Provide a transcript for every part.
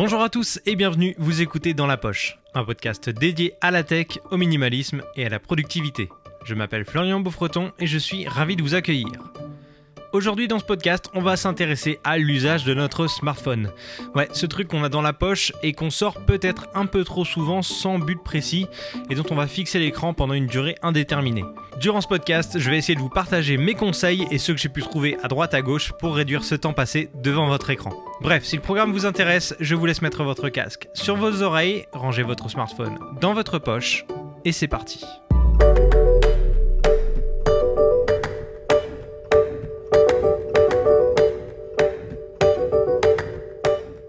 Bonjour à tous et bienvenue, vous écoutez Dans la Poche, un podcast dédié à la tech, au minimalisme et à la productivité. Je m'appelle Florian Beaufreton et je suis ravi de vous accueillir. Aujourd'hui dans ce podcast, on va s'intéresser à l'usage de notre smartphone. Ouais, ce truc qu'on a dans la poche et qu'on sort peut-être un peu trop souvent sans but précis et dont on va fixer l'écran pendant une durée indéterminée. Durant ce podcast, je vais essayer de vous partager mes conseils et ceux que j'ai pu trouver à droite à gauche pour réduire ce temps passé devant votre écran. Bref, si le programme vous intéresse, je vous laisse mettre votre casque sur vos oreilles, rangez votre smartphone dans votre poche et c'est parti.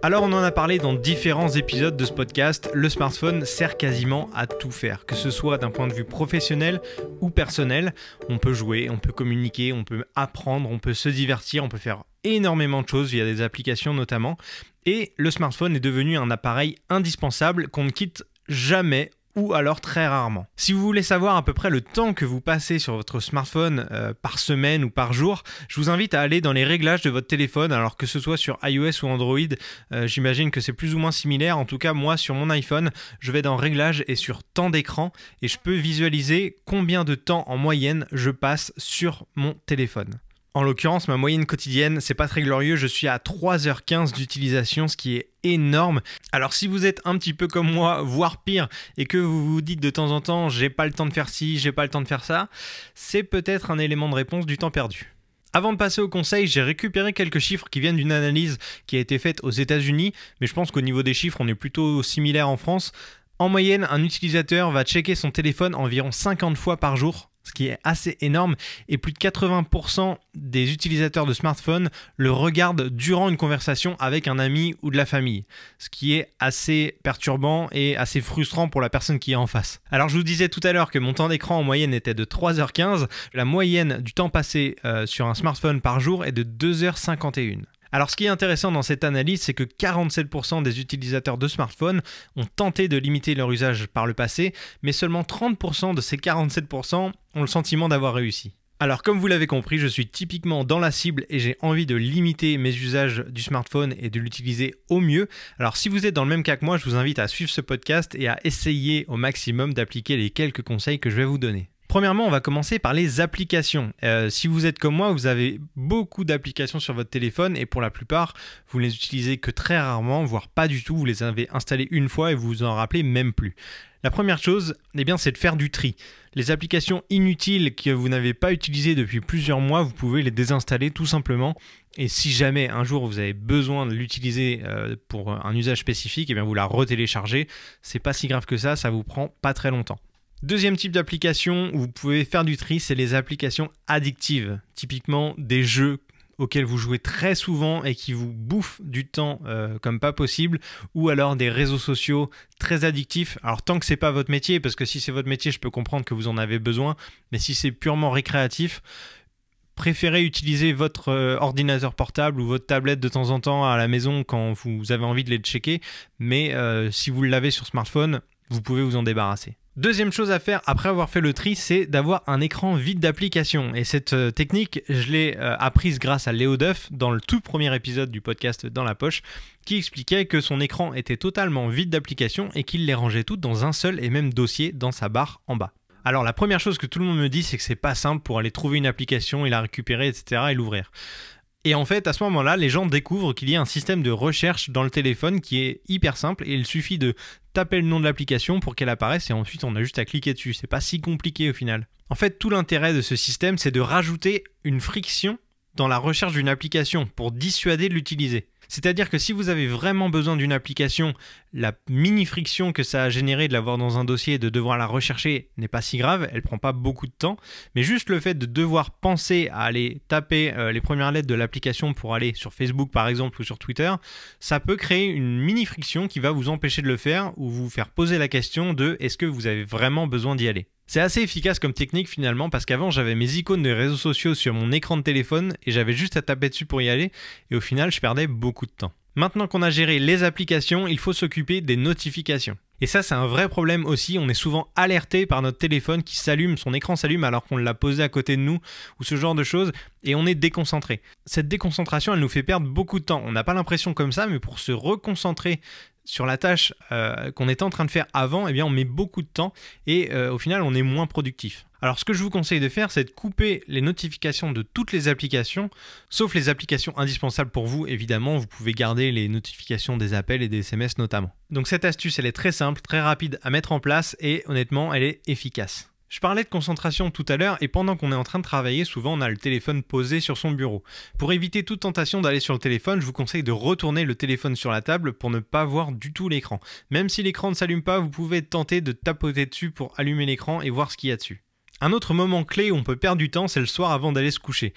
Alors on en a parlé dans différents épisodes de ce podcast, le smartphone sert quasiment à tout faire, que ce soit d'un point de vue professionnel ou personnel. On peut jouer, on peut communiquer, on peut apprendre, on peut se divertir, on peut faire énormément de choses via des applications notamment. Et le smartphone est devenu un appareil indispensable qu'on ne quitte jamais ou alors très rarement. Si vous voulez savoir à peu près le temps que vous passez sur votre smartphone euh, par semaine ou par jour, je vous invite à aller dans les réglages de votre téléphone, alors que ce soit sur iOS ou Android, euh, j'imagine que c'est plus ou moins similaire, en tout cas moi sur mon iPhone, je vais dans réglages et sur temps d'écran, et je peux visualiser combien de temps en moyenne je passe sur mon téléphone. En l'occurrence, ma moyenne quotidienne, c'est pas très glorieux, je suis à 3h15 d'utilisation, ce qui est énorme. Alors si vous êtes un petit peu comme moi, voire pire, et que vous vous dites de temps en temps j'ai pas le temps de faire ci, j'ai pas le temps de faire ça, c'est peut-être un élément de réponse du temps perdu. Avant de passer au conseil, j'ai récupéré quelques chiffres qui viennent d'une analyse qui a été faite aux États-Unis, mais je pense qu'au niveau des chiffres, on est plutôt similaire en France. En moyenne, un utilisateur va checker son téléphone environ 50 fois par jour ce qui est assez énorme, et plus de 80% des utilisateurs de smartphones le regardent durant une conversation avec un ami ou de la famille, ce qui est assez perturbant et assez frustrant pour la personne qui est en face. Alors je vous disais tout à l'heure que mon temps d'écran en moyenne était de 3h15, la moyenne du temps passé euh, sur un smartphone par jour est de 2h51. Alors ce qui est intéressant dans cette analyse, c'est que 47% des utilisateurs de smartphones ont tenté de limiter leur usage par le passé, mais seulement 30% de ces 47% ont le sentiment d'avoir réussi. Alors comme vous l'avez compris, je suis typiquement dans la cible et j'ai envie de limiter mes usages du smartphone et de l'utiliser au mieux. Alors si vous êtes dans le même cas que moi, je vous invite à suivre ce podcast et à essayer au maximum d'appliquer les quelques conseils que je vais vous donner. Premièrement, on va commencer par les applications. Euh, si vous êtes comme moi, vous avez beaucoup d'applications sur votre téléphone et pour la plupart, vous ne les utilisez que très rarement, voire pas du tout. Vous les avez installées une fois et vous vous en rappelez même plus. La première chose, eh bien, c'est de faire du tri. Les applications inutiles que vous n'avez pas utilisées depuis plusieurs mois, vous pouvez les désinstaller tout simplement. Et si jamais un jour vous avez besoin de l'utiliser euh, pour un usage spécifique, eh bien, vous la retéléchargez. C'est pas si grave que ça, ça vous prend pas très longtemps. Deuxième type d'application où vous pouvez faire du tri, c'est les applications addictives, typiquement des jeux auxquels vous jouez très souvent et qui vous bouffent du temps euh, comme pas possible, ou alors des réseaux sociaux très addictifs. Alors tant que c'est pas votre métier, parce que si c'est votre métier, je peux comprendre que vous en avez besoin, mais si c'est purement récréatif, préférez utiliser votre euh, ordinateur portable ou votre tablette de temps en temps à la maison quand vous avez envie de les checker, mais euh, si vous l'avez sur smartphone, vous pouvez vous en débarrasser. Deuxième chose à faire après avoir fait le tri, c'est d'avoir un écran vide d'application. Et cette euh, technique, je l'ai euh, apprise grâce à Léo Duff dans le tout premier épisode du podcast Dans la poche, qui expliquait que son écran était totalement vide d'application et qu'il les rangeait toutes dans un seul et même dossier dans sa barre en bas. Alors la première chose que tout le monde me dit, c'est que c'est pas simple pour aller trouver une application et la récupérer, etc. et l'ouvrir. Et en fait, à ce moment-là, les gens découvrent qu'il y a un système de recherche dans le téléphone qui est hyper simple et il suffit de taper le nom de l'application pour qu'elle apparaisse et ensuite on a juste à cliquer dessus. C'est pas si compliqué au final. En fait, tout l'intérêt de ce système, c'est de rajouter une friction dans la recherche d'une application pour dissuader de l'utiliser. C'est-à-dire que si vous avez vraiment besoin d'une application, la mini-friction que ça a généré de l'avoir dans un dossier et de devoir la rechercher n'est pas si grave, elle prend pas beaucoup de temps, mais juste le fait de devoir penser à aller taper euh, les premières lettres de l'application pour aller sur Facebook par exemple ou sur Twitter, ça peut créer une mini-friction qui va vous empêcher de le faire ou vous faire poser la question de est-ce que vous avez vraiment besoin d'y aller. C'est assez efficace comme technique finalement parce qu'avant j'avais mes icônes de réseaux sociaux sur mon écran de téléphone et j'avais juste à taper dessus pour y aller et au final je perdais beaucoup de temps. Maintenant qu'on a géré les applications, il faut s'occuper des notifications. Et ça, c'est un vrai problème aussi. On est souvent alerté par notre téléphone qui s'allume, son écran s'allume alors qu'on l'a posé à côté de nous, ou ce genre de choses, et on est déconcentré. Cette déconcentration, elle nous fait perdre beaucoup de temps. On n'a pas l'impression comme ça, mais pour se reconcentrer sur la tâche euh, qu'on est en train de faire avant, eh bien on met beaucoup de temps et euh, au final on est moins productif. Alors ce que je vous conseille de faire, c'est de couper les notifications de toutes les applications, sauf les applications indispensables pour vous, évidemment, vous pouvez garder les notifications des appels et des SMS notamment. Donc cette astuce, elle est très simple, très rapide à mettre en place et honnêtement, elle est efficace. Je parlais de concentration tout à l'heure et pendant qu'on est en train de travailler, souvent on a le téléphone posé sur son bureau. Pour éviter toute tentation d'aller sur le téléphone, je vous conseille de retourner le téléphone sur la table pour ne pas voir du tout l'écran. Même si l'écran ne s'allume pas, vous pouvez tenter de tapoter dessus pour allumer l'écran et voir ce qu'il y a dessus. Un autre moment clé où on peut perdre du temps, c'est le soir avant d'aller se coucher.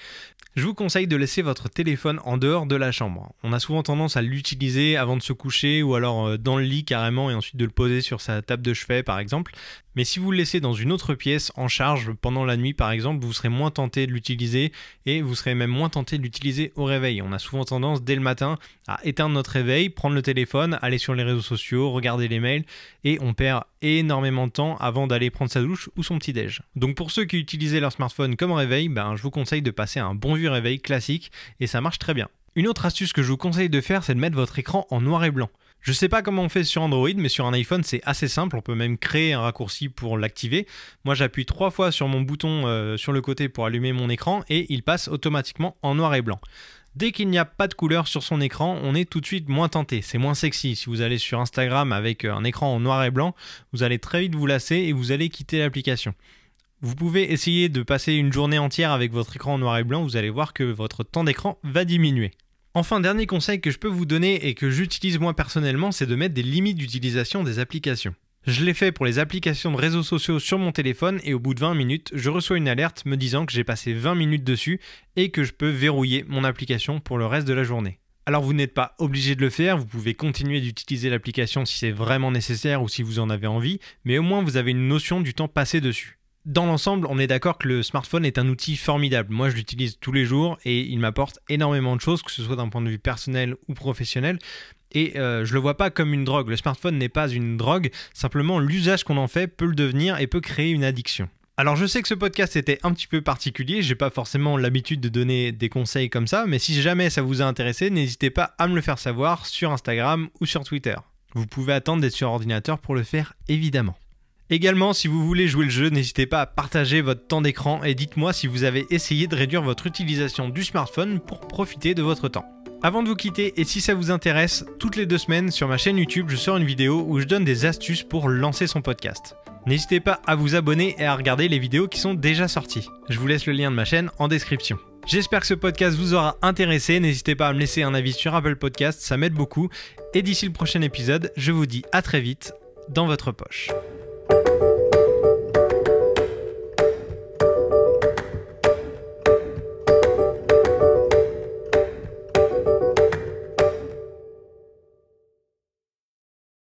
Je vous conseille de laisser votre téléphone en dehors de la chambre. On a souvent tendance à l'utiliser avant de se coucher ou alors euh, dans le lit carrément et ensuite de le poser sur sa table de chevet par exemple. Mais si vous le laissez dans une autre pièce en charge pendant la nuit par exemple, vous serez moins tenté de l'utiliser et vous serez même moins tenté de l'utiliser au réveil. On a souvent tendance dès le matin à éteindre notre réveil, prendre le téléphone, aller sur les réseaux sociaux, regarder les mails et on perd énormément de temps avant d'aller prendre sa douche ou son petit déj. Donc pour ceux qui utilisaient leur smartphone comme réveil, ben, je vous conseille de passer à un bon vieux réveil classique et ça marche très bien. Une autre astuce que je vous conseille de faire, c'est de mettre votre écran en noir et blanc. Je sais pas comment on fait sur Android, mais sur un iPhone, c'est assez simple. On peut même créer un raccourci pour l'activer. Moi, j'appuie trois fois sur mon bouton euh, sur le côté pour allumer mon écran et il passe automatiquement en noir et blanc. Dès qu'il n'y a pas de couleur sur son écran, on est tout de suite moins tenté. C'est moins sexy. Si vous allez sur Instagram avec euh, un écran en noir et blanc, vous allez très vite vous lasser et vous allez quitter l'application. Vous pouvez essayer de passer une journée entière avec votre écran en noir et blanc, vous allez voir que votre temps d'écran va diminuer. Enfin, dernier conseil que je peux vous donner et que j'utilise moi personnellement, c'est de mettre des limites d'utilisation des applications. Je l'ai fait pour les applications de réseaux sociaux sur mon téléphone et au bout de 20 minutes, je reçois une alerte me disant que j'ai passé 20 minutes dessus et que je peux verrouiller mon application pour le reste de la journée. Alors vous n'êtes pas obligé de le faire, vous pouvez continuer d'utiliser l'application si c'est vraiment nécessaire ou si vous en avez envie, mais au moins vous avez une notion du temps passé dessus dans l'ensemble, on est d'accord que le smartphone est un outil formidable. Moi, je l'utilise tous les jours et il m'apporte énormément de choses, que ce soit d'un point de vue personnel ou professionnel. Et euh, je le vois pas comme une drogue. Le smartphone n'est pas une drogue. Simplement, l'usage qu'on en fait peut le devenir et peut créer une addiction. Alors je sais que ce podcast était un petit peu particulier, j'ai pas forcément l'habitude de donner des conseils comme ça, mais si jamais ça vous a intéressé, n'hésitez pas à me le faire savoir sur Instagram ou sur Twitter. Vous pouvez attendre d'être sur ordinateur pour le faire évidemment. Également, si vous voulez jouer le jeu, n'hésitez pas à partager votre temps d'écran et dites-moi si vous avez essayé de réduire votre utilisation du smartphone pour profiter de votre temps. Avant de vous quitter, et si ça vous intéresse, toutes les deux semaines sur ma chaîne YouTube, je sors une vidéo où je donne des astuces pour lancer son podcast. N'hésitez pas à vous abonner et à regarder les vidéos qui sont déjà sorties. Je vous laisse le lien de ma chaîne en description. J'espère que ce podcast vous aura intéressé, n'hésitez pas à me laisser un avis sur Apple Podcast, ça m'aide beaucoup, et d'ici le prochain épisode, je vous dis à très vite dans votre poche.